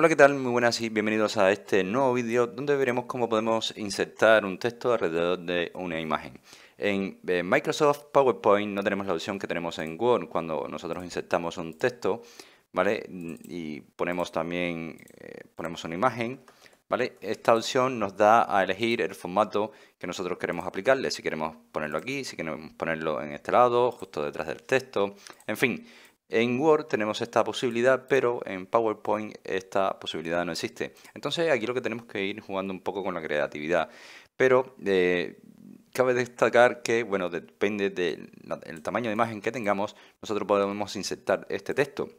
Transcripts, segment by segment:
Hola, ¿qué tal? Muy buenas y bienvenidos a este nuevo vídeo donde veremos cómo podemos insertar un texto alrededor de una imagen. En eh, Microsoft PowerPoint no tenemos la opción que tenemos en Word cuando nosotros insertamos un texto, ¿vale? Mm, y ponemos también, eh, ponemos una imagen, ¿vale? Esta opción nos da a elegir el formato que nosotros queremos aplicarle, si queremos ponerlo aquí, si queremos ponerlo en este lado, justo detrás del texto, en fin en Word tenemos esta posibilidad, pero en PowerPoint esta posibilidad no existe. Entonces aquí lo que tenemos que ir jugando un poco con la creatividad. Pero eh, cabe destacar que, bueno, depende del tamaño de imagen que tengamos, nosotros podemos insertar este texto.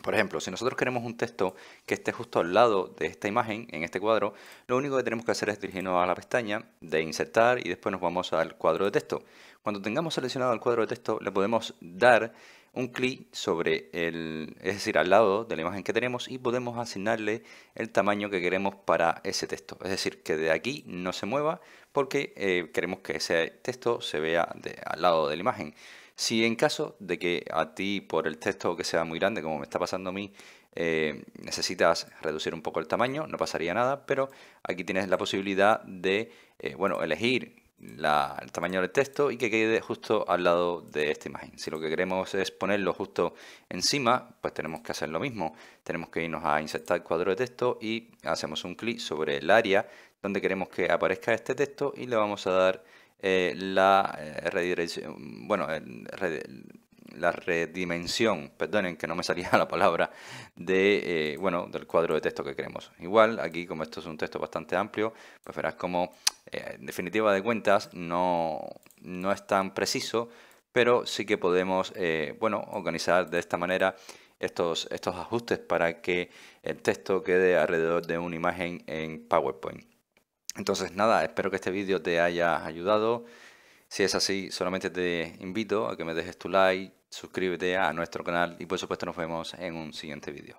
Por ejemplo, si nosotros queremos un texto que esté justo al lado de esta imagen, en este cuadro, lo único que tenemos que hacer es dirigirnos a la pestaña de insertar y después nos vamos al cuadro de texto. Cuando tengamos seleccionado el cuadro de texto, le podemos dar un clic sobre el, es decir, al lado de la imagen que tenemos y podemos asignarle el tamaño que queremos para ese texto. Es decir, que de aquí no se mueva porque eh, queremos que ese texto se vea de, al lado de la imagen. Si en caso de que a ti por el texto que sea muy grande, como me está pasando a mí, eh, necesitas reducir un poco el tamaño, no pasaría nada, pero aquí tienes la posibilidad de eh, bueno, elegir la, el tamaño del texto y que quede justo al lado de esta imagen. Si lo que queremos es ponerlo justo encima, pues tenemos que hacer lo mismo. Tenemos que irnos a insertar cuadro de texto y hacemos un clic sobre el área donde queremos que aparezca este texto y le vamos a dar eh, la eh, redirección, bueno, la redimensión, perdonen que no me salía la palabra, de, eh, bueno, del cuadro de texto que queremos. Igual, aquí como esto es un texto bastante amplio, pues verás como, eh, en definitiva de cuentas, no, no es tan preciso, pero sí que podemos, eh, bueno, organizar de esta manera estos, estos ajustes para que el texto quede alrededor de una imagen en PowerPoint. Entonces, nada, espero que este vídeo te haya ayudado. Si es así, solamente te invito a que me dejes tu like, suscríbete a nuestro canal y por supuesto nos vemos en un siguiente vídeo.